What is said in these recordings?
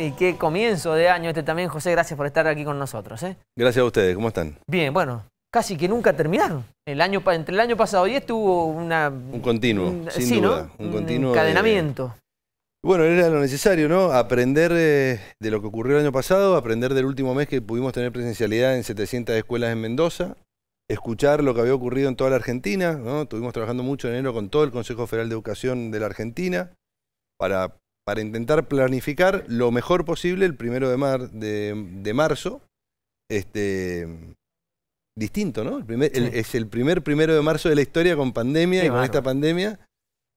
Y qué comienzo de año este también, José. Gracias por estar aquí con nosotros. ¿eh? Gracias a ustedes. ¿Cómo están? Bien, bueno, casi que nunca terminaron. El año, entre el año pasado y este hubo una... Un continuo, sin duda. Un continuo... Eh, encadenamiento. bueno, era lo necesario, ¿no? Aprender eh, de lo que ocurrió el año pasado, aprender del último mes que pudimos tener presencialidad en 700 escuelas en Mendoza, escuchar lo que había ocurrido en toda la Argentina, ¿no? tuvimos trabajando mucho en enero con todo el Consejo Federal de Educación de la Argentina para para intentar planificar lo mejor posible el primero de, mar, de, marzo. Este, distinto, ¿no? El es el primer primero de marzo de la historia con pandemia y con esta pandemia.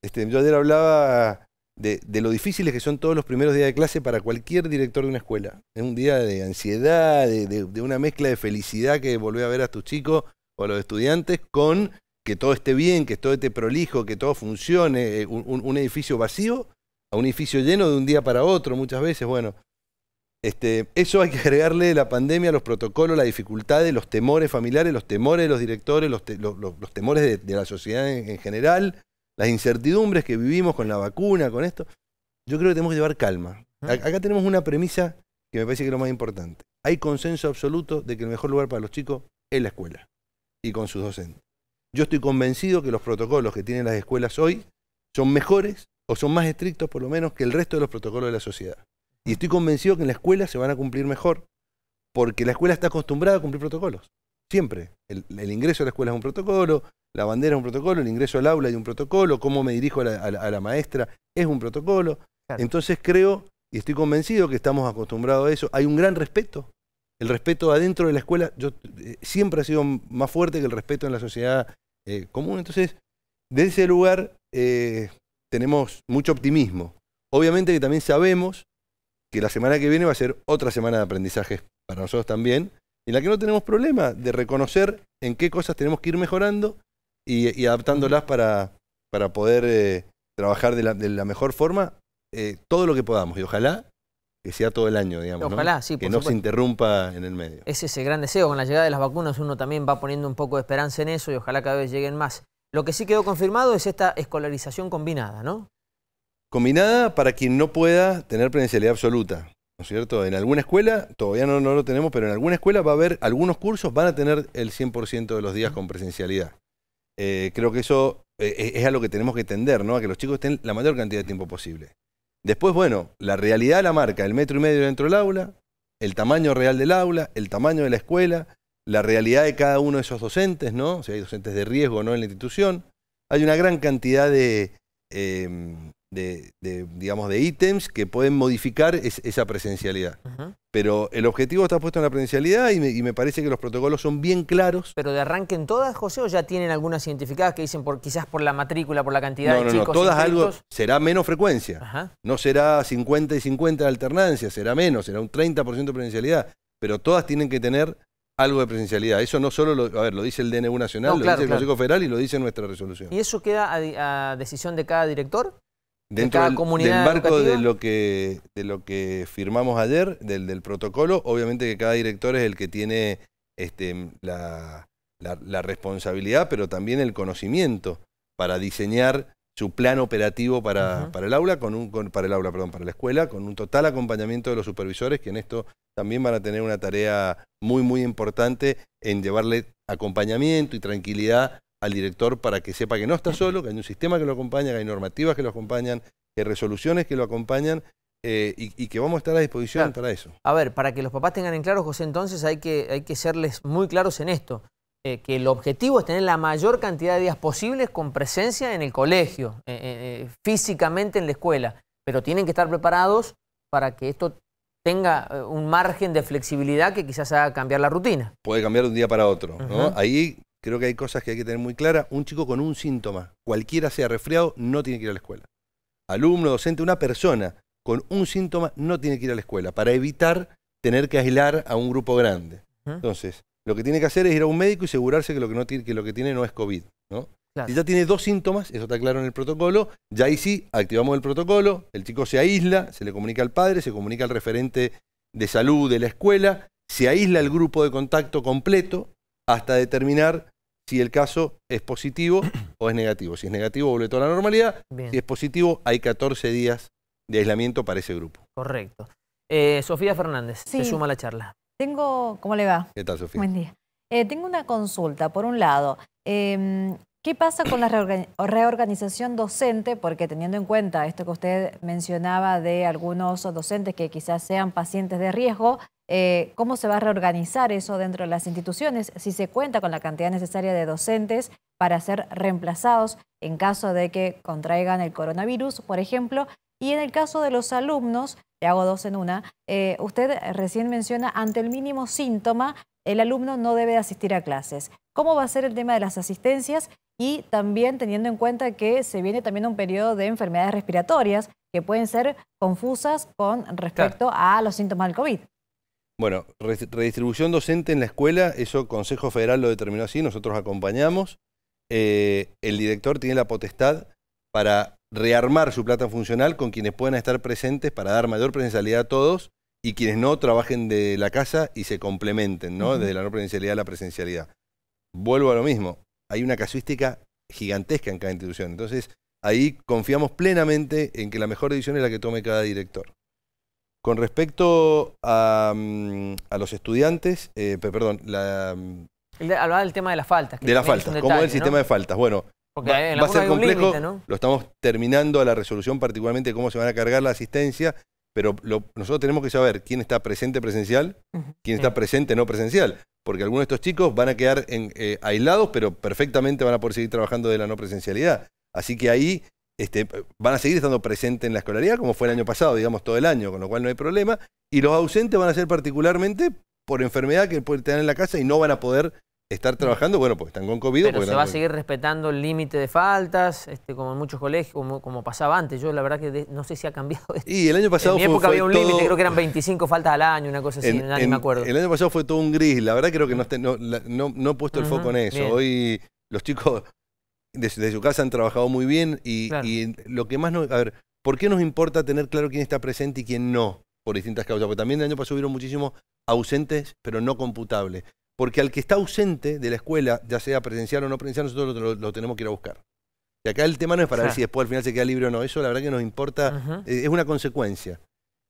Este, yo ayer hablaba de, lo difíciles que son todos los primeros días de clase para cualquier director de una escuela. Es un día de ansiedad, de, una mezcla de felicidad que volver a ver a tus chicos o a los estudiantes con que todo esté bien, que todo esté prolijo, que todo funcione, eh, un edificio vacío a un edificio lleno de un día para otro muchas veces. Bueno, este, eso hay que agregarle la pandemia, los protocolos, las dificultades, los temores familiares, los temores de los directores, los, temores de, la sociedad en, general, las incertidumbres que vivimos con la vacuna, con esto. Yo creo que tenemos que llevar calma. acá tenemos una premisa que me parece que es lo más importante. Hay consenso absoluto de que el mejor lugar para los chicos es la escuela y con sus docentes. Yo estoy convencido que los protocolos que tienen las escuelas hoy son mejores o son más estrictos por lo menos que el resto de los protocolos de la sociedad. Y estoy convencido que en la escuela se van a cumplir mejor, porque la escuela está acostumbrada a cumplir protocolos. Siempre. El, ingreso a la escuela es un protocolo, la bandera es un protocolo, el ingreso al aula es un protocolo, cómo me dirijo a la, maestra es un protocolo. Entonces creo y estoy convencido que estamos acostumbrados a eso. Hay un gran respeto. El respeto adentro de la escuela yo, eh, siempre ha sido más fuerte que el respeto en la sociedad eh, común. Entonces, desde ese lugar, eh, tenemos mucho optimismo. Obviamente que también sabemos que la semana que viene va a ser otra semana de aprendizaje para nosotros también, en la que no tenemos problema de reconocer en qué cosas tenemos que ir mejorando y, adaptándolas para, para poder eh, trabajar de la, mejor forma eh, todo lo que podamos. Y ojalá que sea todo el año, digamos. Ojalá, ¿no? Que no se interrumpa en el medio. Es ese gran deseo. Con la llegada de las vacunas uno también va poniendo un poco de esperanza en eso y ojalá cada vez lleguen más. Lo que sí quedó confirmado es esta escolarización combinada, ¿no? Combinada para quien no pueda tener presencialidad absoluta, ¿no es cierto? En alguna escuela, todavía no, lo tenemos, pero en alguna escuela va a haber, algunos cursos van a tener el 100% de los días con presencialidad. Eh, creo que eso eh, eh, es a lo que tenemos que tender, ¿no? A que los chicos estén la mayor cantidad de tiempo posible. Después, bueno, la realidad la marca, el metro y medio dentro del aula, el tamaño real del aula, el tamaño de la escuela, la realidad de cada uno de esos docentes, ¿no? O hay docentes de riesgo, ¿no? En la institución. Hay una gran cantidad de, em, de, digamos, de ítems que pueden modificar esa presencialidad. Pero el objetivo está puesto en la presencialidad y me, parece que los protocolos son bien claros. ¿Pero de arranque en todas, José, o ya tienen algunas identificadas que dicen por quizás por la matrícula, por la cantidad de no, chicos? No, todas algo, será menos frecuencia. No será 50 y 50 de alternancia, será menos, será un 30% de presencialidad. Pero todas tienen que tener algo de presencialidad. Eso no solo lo, a ver, lo dice el DNU Nacional, lo dice el Consejo Federal y lo dice nuestra resolución. ¿Y eso queda a, decisión de cada director? Dentro de cada del, comunidad del marco de lo, que, de lo que firmamos ayer, del, del, protocolo, obviamente que cada director es el que tiene este, la responsabilidad, pero también el conocimiento para diseñar su plan operativo para, el aula, con un, con, para el aula, perdón, para la escuela, con un total acompañamiento de los supervisores, que en esto también van a tener una tarea muy, muy importante en llevarle acompañamiento y tranquilidad al director para que sepa que no está solo, que hay un sistema que lo acompaña, que hay normativas que lo acompañan, que hay resoluciones que lo acompañan eh, y, que vamos a estar a disposición para eso. A ver, para que los papás tengan en claro, José, entonces hay que, hay que serles muy claros en esto. Eh, que el objetivo es tener la mayor cantidad de días posibles con presencia en el colegio, eh, eh, físicamente en la escuela, pero tienen que estar preparados para que esto tenga un margen de flexibilidad que quizás haga cambiar la rutina. Puede cambiar de un día para otro. ¿no? Ahí creo que hay cosas que hay que tener muy claras. Un chico con un síntoma, cualquiera sea resfriado, no tiene que ir a la escuela. Alumno, docente, una persona con un síntoma no tiene que ir a la escuela para evitar tener que aislar a un grupo grande. Entonces, lo que tiene que hacer es ir a un médico y asegurarse que lo que, tiene, no es COVID. ¿no? Si ya tiene dos síntomas, eso está claro en el protocolo, ya ahí sí, activamos el protocolo, el chico se aísla, se le comunica al padre, se comunica al referente de salud de la escuela, se aísla el grupo de contacto completo hasta determinar si el caso es positivo o es negativo. Si es negativo, vuelve toda la normalidad. Si es positivo, hay 14 días de aislamiento para ese grupo. Correcto. Eh, Sofía Fernández, se suma a la charla. Tengo, ¿cómo le va? ¿Qué tal, Sofía? Buen día. Eh, tengo una consulta, por un lado. Em, ¿Qué pasa con la reorganización docente? Porque teniendo en cuenta esto que usted mencionaba de algunos docentes que quizás sean pacientes de riesgo, eh, ¿cómo se va a reorganizar eso dentro de las instituciones? Si se cuenta con la cantidad necesaria de docentes para ser reemplazados en caso de que contraigan el coronavirus, por ejemplo, y en el caso de los alumnos, eh, hago dos en una, eh, usted recién menciona, ante el mínimo síntoma, el alumno no debe asistir a clases. ¿Cómo va a ser el tema de las asistencias? Y también teniendo en cuenta que se viene también un periodo de enfermedades respiratorias que pueden ser confusas con respecto a los síntomas del COVID. Bueno, redistribución docente en la escuela, eso Consejo Federal lo determinó así, nosotros acompañamos. Eh, el director tiene la potestad para rearmar su plata funcional con quienes puedan estar presentes para dar mayor presencialidad a todos y quienes no trabajen de la casa y se complementen, ¿no? Desde la no presencialidad a la presencialidad. Vuelvo a lo mismo, hay una casuística gigantesca en cada institución. Entonces, ahí confiamos plenamente en que la mejor decisión es la que tome cada director. Con respecto a, mm, a los estudiantes, eh, perdón, la, mm, Hablaba del tema de las faltas. de las faltas, es el sistema de faltas. Bueno, va, a ser complejo, lo estamos terminando a la resolución, particularmente cómo se van a cargar la asistencia, pero nosotros tenemos que saber quién está presente presencial, quién está presente no presencial, porque algunos de estos chicos van a quedar en, eh, aislados, pero perfectamente van a poder seguir trabajando de la no presencialidad. Así que ahí este, van a seguir estando presentes en la escolaridad, como fue el año pasado, digamos, todo el año, con lo cual no hay problema, y los ausentes van a ser particularmente por enfermedad que pueden tener en la casa y no van a poder estar trabajando, bueno, pues están con COVID. Pero se va a seguir respetando el límite de faltas, este, como en muchos colegios, como, pasaba antes. Yo la verdad que no sé si ha cambiado. Esto. Y el año pasado En mi época había un límite, creo que eran 25 faltas al año, una cosa así, no me acuerdo. El año pasado fue todo un gris, la verdad creo que no, no, he puesto el foco en eso. Hoy los chicos de su casa han trabajado muy bien y, lo que más nos... A ver, ¿por qué nos importa tener claro quién está presente y quién no? Por distintas causas, porque también el año pasado hubieron muchísimos ausentes, pero no computables porque al que está ausente de la escuela, ya sea presencial o no presencial, nosotros lo, tenemos que ir a buscar. Y acá el tema no es para ver si después al final se queda libre o no, eso la verdad que nos importa, eh, es una consecuencia.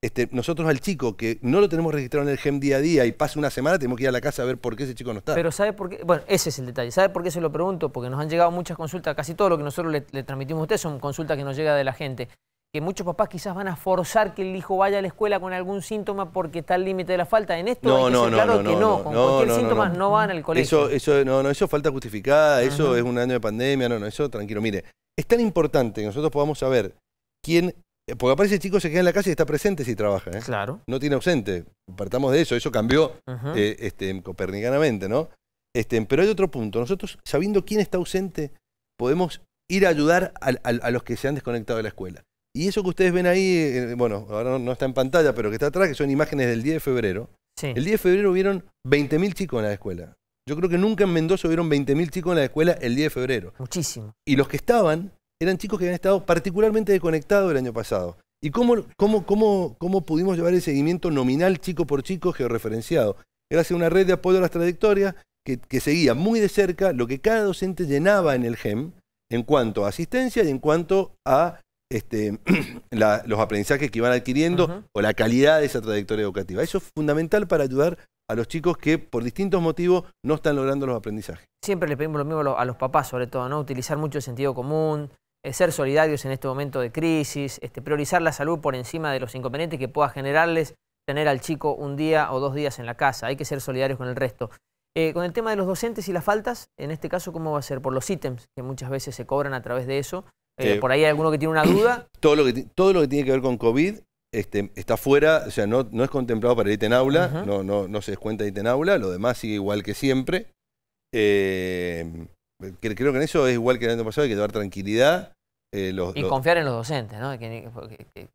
Este, nosotros al chico que no lo tenemos registrado en el GEM día a día y pasa una semana, tenemos que ir a la casa a ver por qué ese chico no está. Pero ¿sabe por qué? Bueno, ese es el detalle. ¿Sabe por qué se lo pregunto? Porque nos han llegado muchas consultas, casi todo lo que nosotros le, le transmitimos a usted son consultas que nos llega de la gente que muchos papás quizás van a forzar que el hijo vaya a la escuela con algún síntoma porque está al límite de la falta. En esto claro que no, con cualquier síntoma no. van al colegio. Eso, eso, no, no, eso falta justificada, eso es un año de pandemia, no, no, eso tranquilo. Mire, es tan importante que nosotros podamos saber quién eh, porque aparece el chico se queda en la casa y está presente si trabaja. ¿eh? Claro. No tiene ausente. Partamos de eso. Eso cambió eh, este, copernicanamente, ¿no? Este, pero hay otro punto. Nosotros, sabiendo quién está ausente, podemos ir a ayudar a los que se han desconectado de la escuela. Y eso que ustedes ven ahí, eh, bueno, ahora no está en pantalla, pero que está atrás, que son imágenes del 10 de febrero. El 10 de febrero hubieron 20.000 chicos en la escuela. Yo creo que nunca en Mendoza hubieron 20.000 chicos en la escuela el 10 de febrero. Muchísimo. Y los que estaban eran chicos que habían estado particularmente desconectados el año pasado. ¿Y cómo, cómo, cómo, cómo pudimos llevar el seguimiento nominal chico por chico georreferenciado? Era a una red de apoyo a las trayectorias que seguía muy de cerca lo que cada docente llenaba en el GEM en cuanto a asistencia y en cuanto a este, los aprendizajes que van adquiriendo o la calidad de esa trayectoria educativa. Eso es fundamental para ayudar a los chicos que por distintos motivos no están logrando los aprendizajes. Siempre le pedimos lo mismo a los, papás, sobre todo, ¿no? Utilizar mucho el sentido común, eh, ser solidarios en este momento de crisis, este, priorizar la salud por encima de los inconvenientes que pueda generarles tener al chico un día o dos días en la casa. Hay que ser solidarios con el resto. Eh, con el tema de los docentes y las faltas, en este caso, ¿cómo va a ser? Por los ítems que muchas veces se cobran a través de eso. Eh, por ahí hay alguno que tiene una duda. Todo lo que, todo lo que tiene que ver con COVID este, está fuera, o sea, no, no es contemplado para irte en aula, no, no, no se descuenta irte en aula, lo demás sigue igual que siempre. Eh, eh, creo que en eso es igual que el año pasado, hay que dar tranquilidad. y confiar en los docentes, ¿no? Que,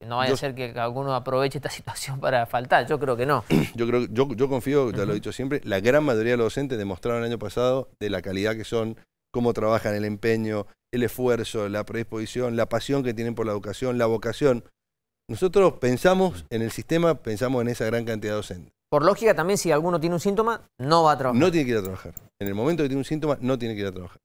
no vaya a ser que alguno aproveche esta situación para faltar, yo creo que no. Yo creo, yo, yo confío, ya lo he dicho siempre, la gran mayoría de los docentes demostraron el año pasado de la calidad que son, cómo trabajan el empeño, el esfuerzo, la predisposición, la pasión que tienen por la educación, la vocación. Nosotros pensamos mm. en el sistema, pensamos en esa gran cantidad de docentes. Por lógica también, si alguno tiene un síntoma, no va a trabajar. No tiene que ir a trabajar. En el momento que tiene un síntoma, no tiene que ir a trabajar.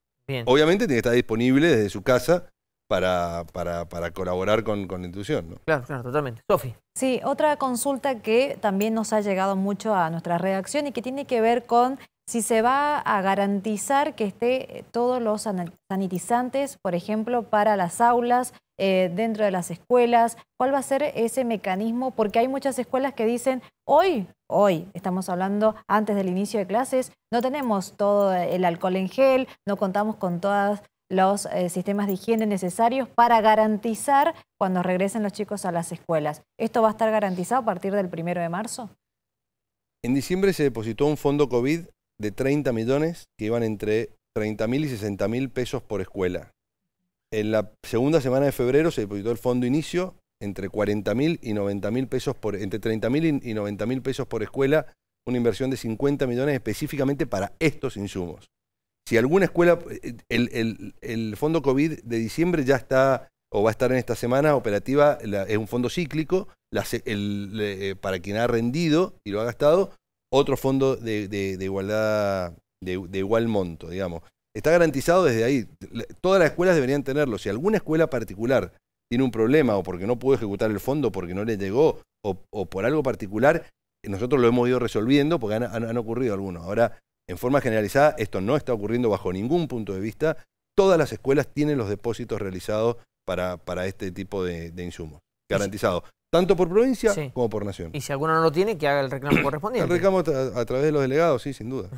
Obviamente tiene que estar disponible desde su casa para, para, colaborar con, la institución. ¿no? Claro, claro, totalmente. Sofi. Sí, otra consulta que también nos ha llegado mucho a nuestra redacción y que tiene que ver con si se va a garantizar que esté todos los sanitizantes, por ejemplo, para las aulas, eh, dentro de las escuelas, cuál va a ser ese mecanismo, porque hay muchas escuelas que dicen, hoy, hoy, estamos hablando antes del inicio de clases, no tenemos todo el alcohol en gel, no contamos con todos los eh, sistemas de higiene necesarios para garantizar cuando regresen los chicos a las escuelas. ¿Esto va a estar garantizado a partir del primero de marzo? En diciembre se depositó un fondo COVID de 30 millones que iban entre 30 mil y 60 mil pesos por escuela. En la segunda semana de febrero se depositó el fondo inicio entre 40 mil y 90 mil pesos por, entre y 90 mil pesos por escuela, una inversión de 50 millones específicamente para estos insumos. Si alguna escuela, el, fondo COVID de diciembre ya está o va a estar en esta semana operativa, es un fondo cíclico, eh, para quien ha rendido y lo ha gastado, otro fondo de, igualdad, de, igual monto, digamos. Está garantizado desde ahí. Todas las escuelas deberían tenerlo. Si alguna escuela particular tiene un problema o porque no pudo ejecutar el fondo, porque no le llegó o, por algo particular, nosotros lo hemos ido resolviendo porque han, ocurrido algunos. Ahora, en forma generalizada, esto no está ocurriendo bajo ningún punto de vista. Todas las escuelas tienen los depósitos realizados para, para este tipo de, de insumos. Garantizado tanto por provincia como por nación. Y si alguno no lo tiene, que haga el reclamo correspondiente. El reclamo a, través de los delegados, sí, sin duda.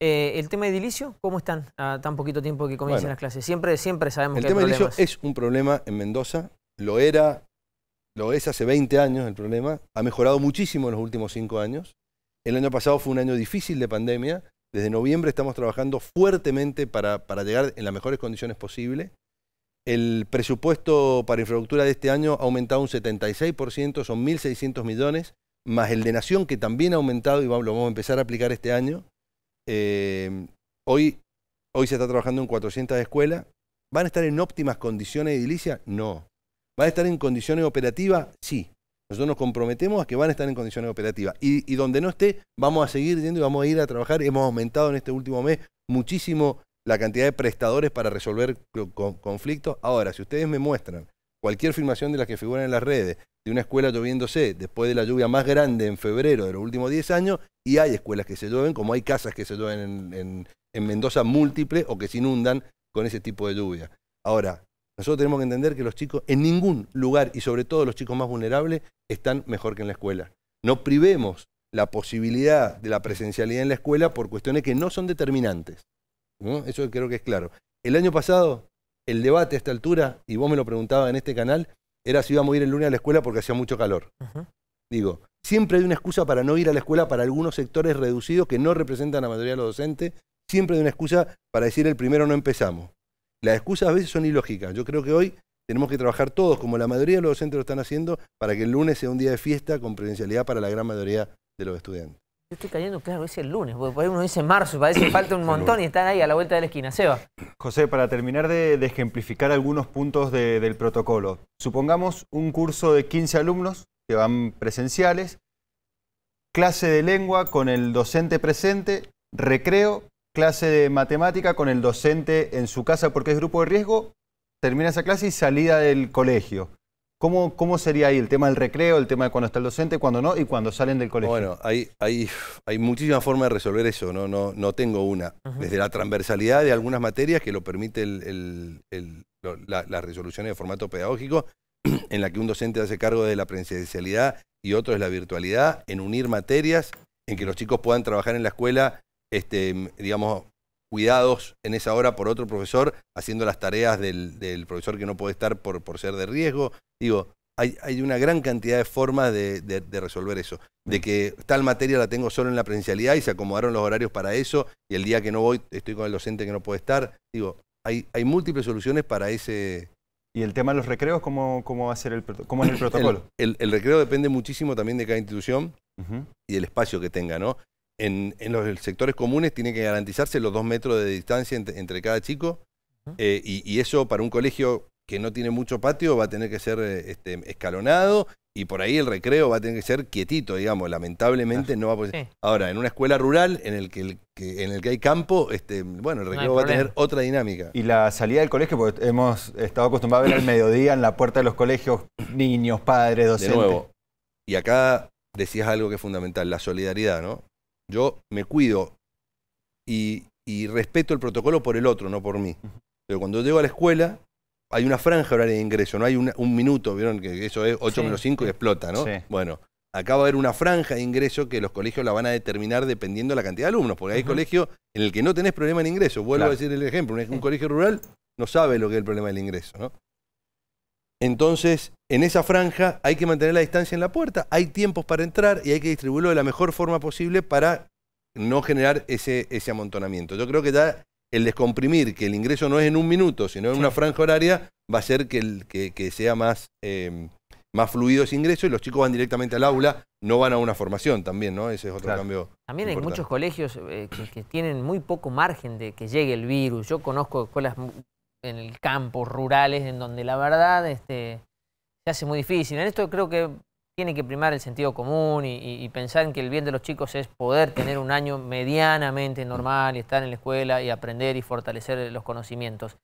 Eh, ¿El tema de edilicio? ¿Cómo están a tan poquito tiempo que comienzan las clases? Siempre, siempre sabemos el que El tema edilicio es un problema en Mendoza, lo era, lo es hace 20 años el problema, ha mejorado muchísimo en los últimos 5 años. El año pasado fue un año difícil de pandemia, desde noviembre estamos trabajando fuertemente para, para llegar en las mejores condiciones posibles. El presupuesto para infraestructura de este año ha aumentado un 76%, son 1.600 millones, más el de Nación, que también ha aumentado y lo vamos a empezar a aplicar este año. Eh, hoy, hoy se está trabajando en 400 escuelas. ¿Van a estar en óptimas condiciones de edilicia? No. ¿Van a estar en condiciones operativas? Sí. Nosotros nos comprometemos a que van a estar en condiciones operativas. Y, y donde no esté, vamos a seguir yendo y vamos a ir a trabajar. Hemos aumentado en este último mes muchísimo la cantidad de prestadores para resolver conflictos. Ahora, si ustedes me muestran cualquier filmación de las que figuran en las redes, de una escuela lloviéndose después de la lluvia más grande en febrero de los últimos 10 años, y hay escuelas que se llueven, como hay casas que se llueven en, en Mendoza múltiple o que se inundan con ese tipo de lluvia. Ahora, nosotros tenemos que entender que los chicos en ningún lugar, y sobre todo los chicos más vulnerables, están mejor que en la escuela. No privemos la posibilidad de la presencialidad en la escuela por cuestiones que no son determinantes. Eso creo que es claro. El año pasado, el debate a esta altura, y vos me lo preguntabas en este canal, era si íbamos a ir el lunes a la escuela porque hacía mucho calor. Digo, siempre hay una excusa para no ir a la escuela para algunos sectores reducidos que no representan a la mayoría de los docentes. Siempre hay una excusa para decir el primero no empezamos. Las excusas a veces son ilógicas. Yo creo que hoy tenemos que trabajar todos, como la mayoría de los docentes lo están haciendo, para que el lunes sea un día de fiesta con presencialidad para la gran mayoría de los estudiantes. Yo estoy cayendo, claro, es el lunes, porque uno dice marzo, parece que falta un montón y están ahí a la vuelta de la esquina. Seba. José, para terminar de, ejemplificar algunos puntos del protocolo, supongamos un curso de 15 alumnos que van presenciales, clase de lengua con el docente presente, recreo, clase de matemática con el docente en su casa porque es grupo de riesgo, termina esa clase y salida del colegio. ¿Cómo, sería ahí el tema del recreo, el tema de cuando está el docente, cuando no y cuando salen del colegio? Bueno, hay, hay, hay muchísimas formas de resolver eso, no, no, no tengo una. Desde la transversalidad de algunas materias que lo permite la, las resoluciones de formato pedagógico, en la que un docente hace cargo de la presencialidad y otro es la virtualidad, en unir materias, en que los chicos puedan trabajar en la escuela, este, digamos, cuidados en esa hora por otro profesor, haciendo las tareas del, profesor que no puede estar por, por ser de riesgo, Digo, hay, hay una gran cantidad de formas de, resolver eso. De mm. que tal materia la tengo solo en la presencialidad y se acomodaron los horarios para eso, y el día que no voy estoy con el docente que no puede estar. Digo, hay, hay múltiples soluciones para ese... ¿Y el tema de los recreos, cómo, cómo va a ser el, cómo es el protocolo? El, recreo depende muchísimo también de cada institución y del espacio que tenga, ¿no? En, los sectores comunes tiene que garantizarse los dos metros de distancia entre, cada chico. Eh, y, eso para un colegio que no tiene mucho patio va a tener que ser eh, este, escalonado y por ahí el recreo va a tener que ser quietito, digamos. Lamentablemente no va a poder. Ahora, en una escuela rural en el que, en el que hay campo, este, bueno, el recreo va a tener otra dinámica. Y la salida del colegio, porque hemos estado acostumbrados a ver al mediodía en la puerta de los colegios niños, padres, docentes. nuevo. Y acá decías algo que es fundamental, la solidaridad, ¿no? Yo me cuido y, y respeto el protocolo por el otro, no por mí. Pero cuando llego a la escuela, hay una franja horaria de ingreso, no hay un minuto, vieron que eso es 8 menos 5 y explota, ¿no? Bueno, acá va a haber una franja de ingreso que los colegios la van a determinar dependiendo de la cantidad de alumnos, porque hay colegios en el que no tenés problema en ingreso. Vuelvo a decir el ejemplo, un, un colegio rural no sabe lo que es el problema del ingreso, ¿no? Entonces, en esa franja hay que mantener la distancia en la puerta, hay tiempos para entrar y hay que distribuirlo de la mejor forma posible para no generar ese, ese amontonamiento. Yo creo que ya el descomprimir, que el ingreso no es en un minuto, sino en una franja horaria, va a hacer que, el, que, sea más, em, más fluido ese ingreso y los chicos van directamente al aula, no van a una formación también, ¿no? Ese es otro cambio. También hay muchos colegios eh, que, tienen muy poco margen de que llegue el virus. Yo conozco escuelas en el campo, rurales, en donde la verdad este, se hace muy difícil. En esto creo que tiene que primar el sentido común y, pensar en que el bien de los chicos es poder tener un año medianamente normal y estar en la escuela y aprender y fortalecer eh, los conocimientos.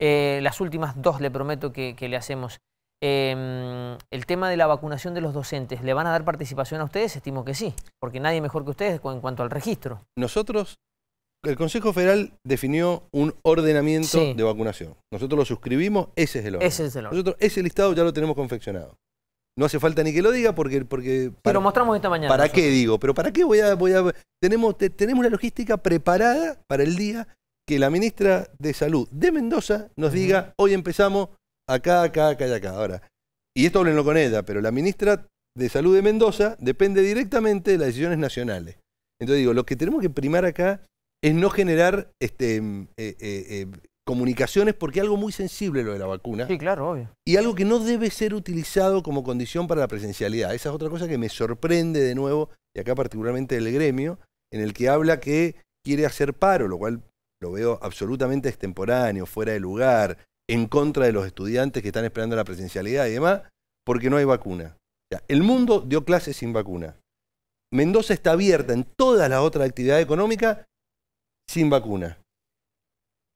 Eh, las últimas dos le prometo que, le hacemos. Em, el tema de la vacunación de los docentes, ¿le van a dar participación a ustedes? Estimo que sí, porque nadie mejor que ustedes en cuanto al registro. Nosotros, el Consejo Federal definió un ordenamiento de vacunación. Nosotros lo suscribimos, ese es el orden. Ese es el orden. Nosotros ese listado ya lo tenemos confeccionado. No hace falta ni que lo diga porque... porque Pero mostramos esta mañana. ¿Para qué digo? Pero ¿para qué voy a...? Voy a tenemos, tenemos una logística preparada para el día que la ministra de Salud de Mendoza nos diga, hoy empezamos acá, acá, acá y acá. Ahora, y esto háblenlo con ella, pero la ministra de Salud de Mendoza depende directamente de las decisiones nacionales. Entonces digo, lo que tenemos que primar acá es no generar este, mm, eh, eh, eh, comunicaciones porque es algo muy sensible lo de la vacuna. Sí, claro, obvio. Y algo que no debe ser utilizado como condición para la presencialidad. Esa es otra cosa que me sorprende de nuevo, y acá particularmente del gremio, en el que habla que quiere hacer paro, lo cual lo veo absolutamente extemporáneo, fuera de lugar, en contra de los estudiantes que están esperando la presencialidad y demás, porque no hay vacuna. el mundo dio clases sin vacuna. Mendoza está abierta en todas las otras actividades económicas sin vacuna.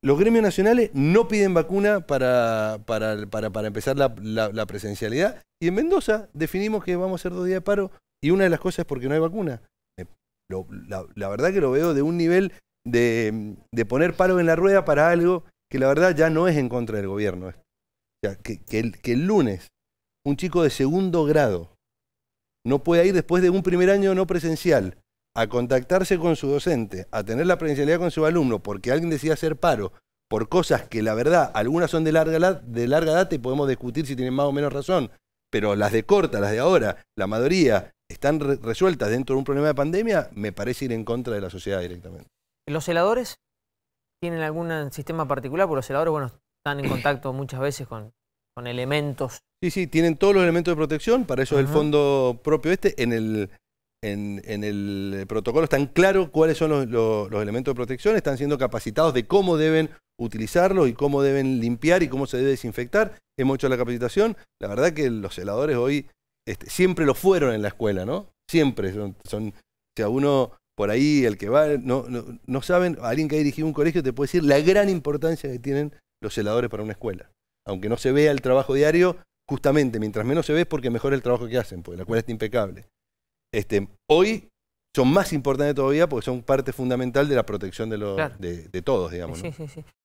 Los gremios nacionales no piden vacuna para, para, empezar la, presencialidad. Y en Mendoza definimos que vamos a hacer dos días de paro y una de las cosas es porque no hay vacuna. Eh, la, verdad que lo veo de un nivel de, poner paro en la rueda para algo que la verdad ya no es en contra del gobierno. O que, el, que el lunes un chico de segundo grado no pueda ir después de un primer año no presencial a contactarse con su docente, a tener la presencialidad con su alumno, porque alguien decía hacer paro por cosas que la verdad, algunas son de larga, de larga data y podemos discutir si tienen más o menos razón, pero las de corta, las de ahora, la mayoría están resueltas dentro de un problema de pandemia, me parece ir en contra de la sociedad directamente. ¿Los celadores tienen algún sistema particular? Porque los heladores, bueno, están en contacto muchas veces con, con elementos. Sí, sí, tienen todos los elementos de protección, para eso es el fondo propio este. En el, en, el eh, protocolo están claros cuáles son los, elementos de protección, están siendo capacitados de cómo deben utilizarlos y cómo deben limpiar y cómo se debe desinfectar. Hemos hecho la capacitación. La verdad que los celadores hoy este, siempre lo fueron en la escuela, ¿no? Siempre. Son, son si a uno por ahí, el que va, no, no, no saben, alguien que ha dirigido un colegio te puede decir la gran importancia que tienen los celadores para una escuela. Aunque no se vea el trabajo diario, justamente mientras menos se ve es porque mejor el trabajo que hacen, porque la escuela está impecable. Este, hoy son más importantes todavía porque son parte fundamental de la protección de, de, todos, digamos.